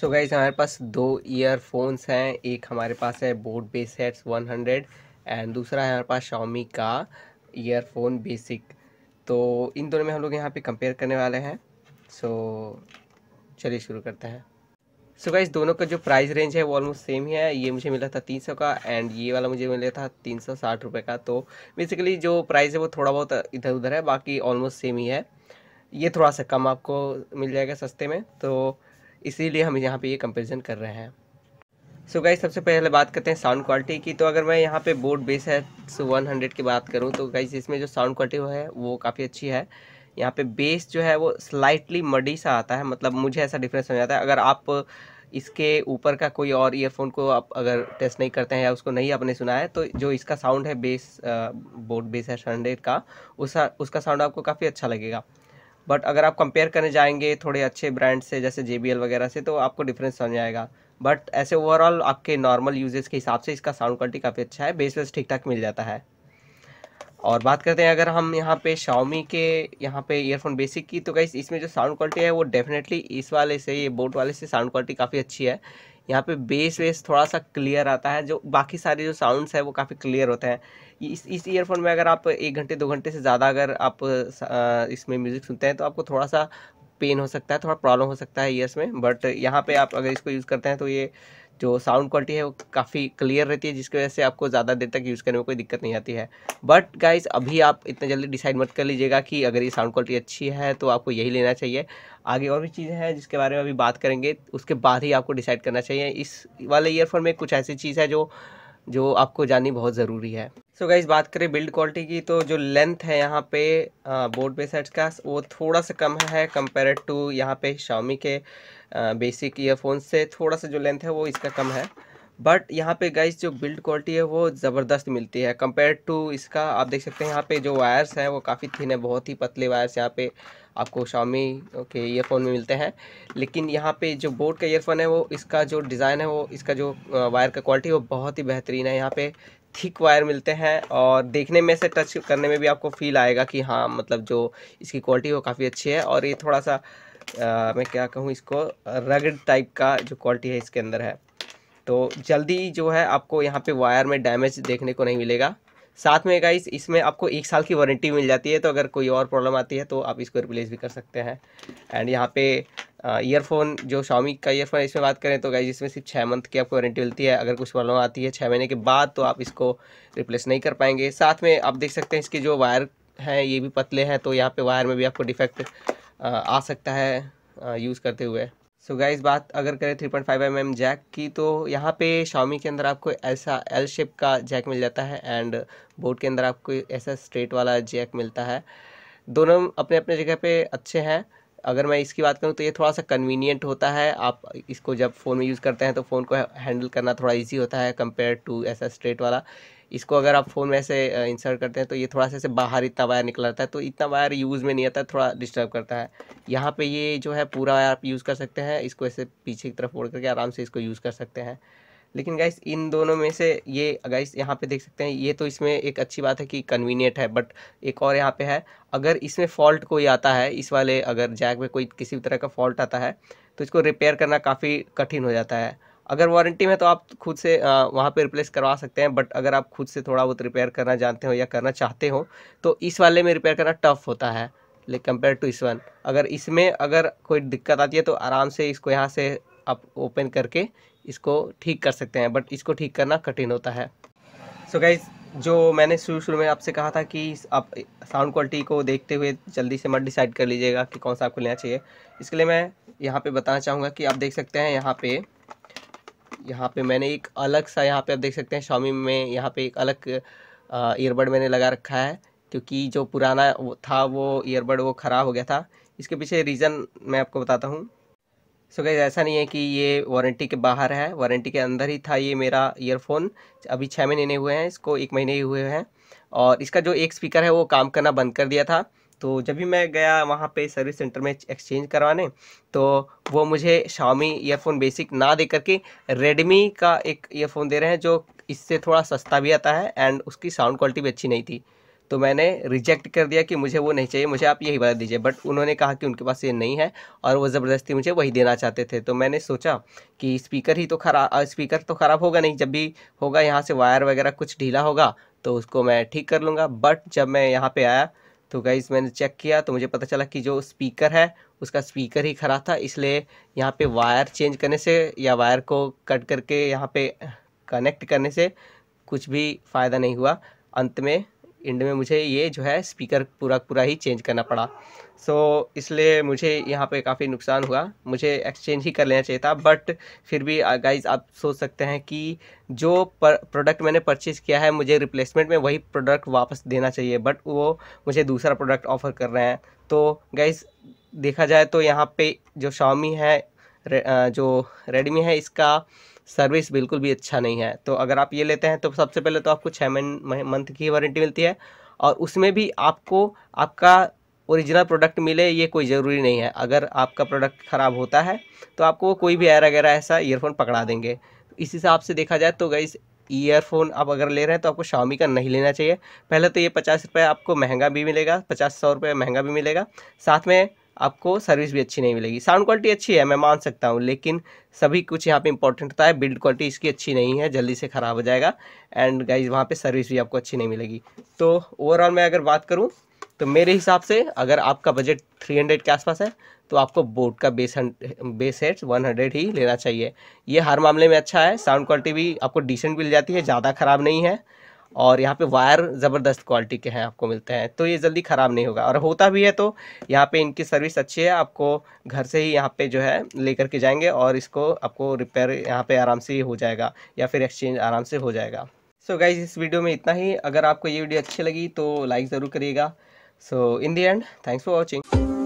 सो so guys हमारे पास दो earphones हैं एक हमारे पास है बोट बेस हेड्स 100 एंड दूसरा है हमारे पास शॉमी का ईयरफोन बेसिक तो इन दोनों में हम लोग यहाँ पे कंपेयर करने वाले हैं सो so, चलिए शुरू करते हैं सो so गाइज दोनों का जो प्राइस रेंज है वो ऑलमोस्ट सेम ही है ये मुझे मिला था तीन सौ का एंड ये वाला मुझे मिला था तीन सौ साठ रुपये का तो बेसिकली जो प्राइस है वो थोड़ा बहुत इधर उधर है बाकी ऑलमोस्ट सेम ही है ये थोड़ा सा कम आपको मिल जाएगा सस्ते में तो इसीलिए हम यहाँ पे ये कंपेरिजन कर रहे हैं सो so गाइज सबसे पहले बात करते हैं साउंड क्वालिटी की तो अगर मैं यहाँ पे बोर्ड बेस है सो वन हंड्रेड की बात करूँ तो गाइज इसमें जो साउंड क्वालिटी है वो काफ़ी अच्छी है यहाँ पे बेस जो है वो स्लाइटली मडी सा आता है मतलब मुझे ऐसा डिफरेंस समझ आता है अगर आप इसके ऊपर का कोई और ईयरफोन को आप अगर टेस्ट नहीं करते हैं या उसको नहीं आपने सुना है तो जो इसका साउंड है बेस बोर्ड बेस है हंड्रेड का उसका उसका साउंड आपको काफ़ी अच्छा लगेगा बट अगर आप कंपेयर करने जाएंगे थोड़े अच्छे ब्रांड से जैसे जे वगैरह से तो आपको डिफरेंस समझ आएगा बट ऐसे ओवरऑल आपके नॉर्मल यूजेस के हिसाब से इसका साउंड क्वालिटी काफ़ी अच्छा है बेस वेस ठीक ठाक मिल जाता है और बात करते हैं अगर हम यहाँ पे शाओमी के यहाँ पे ईयरफोन बेसिक की तो कहीं इसमें जो साउंड क्वालिटी है वो डेफिनेटली इस वाले से ये बोट वाले से साउंड क्वालिटी काफ़ी अच्छी है यहाँ पे बेस वेस थोड़ा सा क्लियर आता है जो बाकी सारे जो साउंड्स है वो काफ़ी क्लियर होते हैं इस इस ईयरफोन में अगर आप एक घंटे दो घंटे से ज़्यादा अगर आप इसमें म्यूज़िक सुनते हैं तो आपको थोड़ा सा पेन हो सकता है थोड़ा प्रॉब्लम हो सकता है ईयर्स में बट यहाँ पे आप अगर इसको यूज़ करते हैं तो ये जो साउंड क्वालिटी है वो काफ़ी क्लियर रहती है जिसकी वजह से आपको ज़्यादा देर तक यूज़ करने में कोई दिक्कत नहीं आती है बट गाइज अभी आप इतना जल्दी डिसाइड मत कर लीजिएगा कि अगर ये साउंड क्वालिटी अच्छी है तो आपको यही लेना चाहिए आगे और भी चीज़ें हैं जिसके बारे में अभी बात करेंगे उसके बाद ही आपको डिसाइड करना चाहिए इस वाले ईयरफोन में कुछ ऐसी चीज़ है जो जो आपको जाननी बहुत ज़रूरी है सो गाइज बात करें बिल्ड क्वालिटी की तो जो लेंथ है यहाँ पे बोर्ड पे सेट्स का वो थोड़ा सा कम है कंपेयर टू यहाँ पे शामी के बेसिक ईयरफोन से थोड़ा सा जो लेंथ है वो इसका कम है बट यहाँ पे गाइज जो बिल्ड क्वालिटी है वो ज़बरदस्त मिलती है कंपेयर टू इसका आप देख सकते हैं यहाँ पे जो वायर्स हैं वो काफ़ी थिन है बहुत ही पतले वायर्स यहाँ पे आपको शामी के ईयरफोन में मिलते हैं लेकिन यहाँ पे जो बोट का ईयरफोन है वो इसका जो डिज़ाइन है वो इसका जो वायर का क्वालिटी वो बहुत ही बेहतरीन है यहाँ पे थिक वायर मिलते हैं और देखने में से टच करने में भी आपको फील आएगा कि हाँ मतलब जो इसकी क्वालिटी वो काफ़ी अच्छी है और ये थोड़ा सा आ, मैं क्या कहूँ इसको रगड टाइप का जो क्वालिटी है इसके अंदर है तो जल्दी जो है आपको यहाँ पे वायर में डैमेज देखने को नहीं मिलेगा साथ में गाइस इसमें आपको एक साल की वारंटी मिल जाती है तो अगर कोई और प्रॉब्लम आती है तो आप इसको रिप्लेस भी कर सकते हैं एंड यहाँ पे ईयरफोन जो शामी का ईयरफोन इसमें बात करें तो गाइज इसमें सिर्फ छः मंथ की आपको वारंटी मिलती है अगर कुछ प्रॉब्लम आती है छः महीने के बाद तो आप इसको रिप्लेस नहीं कर पाएंगे साथ में आप देख सकते हैं इसके जो वायर हैं ये भी पतले हैं तो यहाँ पे वायर में भी आपको डिफेक्ट आ सकता है यूज़ करते हुए सो so गाइज बात अगर करें three point five M M jack की तो यहाँ पे शामी के अंदर आपको ऐसा एल शेप का जैक मिल जाता है एंड बोट के अंदर आपको ऐसा स्ट्रेट वाला जैक मिलता है दोनों अपने अपने जगह पर अच्छे हैं अगर मैं इसकी बात करूँ तो ये थोड़ा सा कन्वीनियंट होता है आप इसको जब फ़ोन में यूज़ करते हैं तो फ़ोन को हैंडल करना थोड़ा ईजी होता है कंपेयर टू ऐसा स्ट्रेट वाला इसको अगर आप फ़ोन में ऐसे इंसर्ट करते हैं तो ये थोड़ा सा ऐसे बाहर इतना वायर निकल आता है तो इतना वायर यूज़ में नहीं आता थोड़ा डिस्टर्ब करता है यहाँ पे ये जो है पूरा वायर आप यूज़ कर सकते हैं इसको ऐसे पीछे की तरफ मोड़ करके आराम से इसको यूज़ कर सकते हैं लेकिन गाइस इन दोनों में से ये गाइस यहाँ पे देख सकते हैं ये तो इसमें एक अच्छी बात है कि कन्वीनियंट है बट एक और यहाँ पे है अगर इसमें फॉल्ट कोई आता है इस वाले अगर जैक में कोई किसी भी तरह का फॉल्ट आता है तो इसको रिपेयर करना काफ़ी कठिन हो जाता है अगर वारंटी में तो आप खुद से वहाँ पे रिप्लेस करवा सकते हैं बट अगर आप खुद से थोड़ा बहुत रिपेयर करना जानते हो या करना चाहते हो तो इस वाले में रिपेयर करना टफ होता है लाइक कंपेयर टू इस वन अगर इसमें अगर कोई दिक्कत आती है तो आराम से इसको यहाँ से आप ओपन करके इसको ठीक कर सकते हैं बट इसको ठीक करना कठिन होता है सो so गाइज जो मैंने शुरू शुरू में आपसे कहा था कि आप साउंड क्वालिटी को देखते हुए जल्दी से मत डिसाइड कर लीजिएगा कि कौन सा आपको लेना चाहिए इसके लिए मैं यहाँ पे बताना चाहूँगा कि आप देख सकते हैं यहाँ पे यहाँ पे मैंने एक अलग सा यहाँ पे आप देख सकते हैं शॉमी में यहाँ पे एक अलग ईयरबड मैंने लगा रखा है क्योंकि जो पुराना था वो ईयरबड वो ख़राब हो गया था इसके पीछे रीज़न मैं आपको बताता हूँ सो गैज़ ऐसा नहीं है कि ये वारंटी के बाहर है वारंटी के अंदर ही था ये मेरा ईयरफोन अभी छः महीने नहीं हुए हैं इसको एक महीने ही हुए हैं और इसका जो एक स्पीकर है वो काम करना बंद कर दिया था तो जब भी मैं गया वहाँ पे सर्विस सेंटर में एक्सचेंज करवाने तो वो मुझे शामी ईयरफोन बेसिक ना दे करके रेडमी का एक ईयरफोन दे रहे हैं जो इससे थोड़ा सस्ता भी आता है एंड उसकी साउंड क्वालिटी भी अच्छी नहीं थी तो मैंने रिजेक्ट कर दिया कि मुझे वो नहीं चाहिए मुझे आप यही बता दीजिए बट उन्होंने कहा कि उनके पास ये नहीं है और वो ज़बरदस्ती मुझे वही देना चाहते थे तो मैंने सोचा कि स्पीकर ही तो, तो खराब स्पीकर तो ख़राब होगा नहीं जब भी होगा यहाँ से वायर वगैरह कुछ ढीला होगा तो उसको मैं ठीक कर लूँगा बट जब मैं यहाँ पर आया तो गाइज़ मैंने चेक किया तो मुझे पता चला कि जो स्पीकर है उसका स्पीकर ही खराब था इसलिए यहाँ पे वायर चेंज करने से या वायर को कट करके यहाँ पे कनेक्ट करने से कुछ भी फ़ायदा नहीं हुआ अंत में एंड में मुझे ये जो है स्पीकर पूरा पूरा ही चेंज करना पड़ा सो so, इसलिए मुझे यहाँ पे काफ़ी नुकसान हुआ मुझे एक्सचेंज ही कर लेना चाहिए था बट फिर भी गाइज आप सोच सकते हैं कि जो प्रोडक्ट मैंने परचेज़ किया है मुझे रिप्लेसमेंट में वही प्रोडक्ट वापस देना चाहिए बट वो मुझे दूसरा प्रोडक्ट ऑफ़र कर रहे हैं तो गाइज़ देखा जाए तो यहाँ पे जो शाउमी है जो रेडमी है इसका सर्विस बिल्कुल भी अच्छा नहीं है तो अगर आप ये लेते हैं तो सबसे पहले तो आपको छः मंथ की वारंटी मिलती है और उसमें भी आपको आपका ओरिजिनल प्रोडक्ट मिले ये कोई ज़रूरी नहीं है अगर आपका प्रोडक्ट ख़राब होता है तो आपको कोई भी एयर वगैरह ऐसा ईयरफोन पकड़ा देंगे इस हिसाब से देखा जाए तो गई ईयरफोन आप अगर ले रहे हैं तो आपको शामी का नहीं लेना चाहिए पहले तो ये पचास रुपये आपको महंगा भी मिलेगा पचास सौ रुपये महंगा भी मिलेगा साथ में आपको सर्विस भी अच्छी नहीं मिलेगी साउंड क्वालिटी अच्छी है मैं मान सकता हूँ लेकिन सभी कुछ यहाँ पे इंपॉर्टेंट होता है बिल्ड क्वालिटी इसकी अच्छी नहीं है जल्दी से ख़राब हो जाएगा एंड गाइज वहाँ पे सर्विस भी आपको अच्छी नहीं मिलेगी तो ओवरऑल मैं अगर बात करूँ तो मेरे हिसाब से अगर आपका बजट हंड्रेड के आसपास है तो आपको बोट का बेस बेस वन हंड्रेड ही लेना चाहिए ये हर मामले में अच्छा है साउंड क्वालिटी भी आपको डिसेंट मिल जाती है ज़्यादा ख़राब नहीं है और यहाँ पे वायर ज़बरदस्त क्वालिटी के हैं आपको मिलते हैं तो ये जल्दी ख़राब नहीं होगा और होता भी है तो यहाँ पे इनकी सर्विस अच्छी है आपको घर से ही यहाँ पे जो है लेकर के जाएंगे और इसको आपको रिपेयर यहाँ पे आराम से हो जाएगा या फिर एक्सचेंज आराम से हो जाएगा सो so गाइज इस वीडियो में इतना ही अगर आपको ये वीडियो अच्छी लगी तो लाइक ज़रूर करिएगा so in the end thanks for watching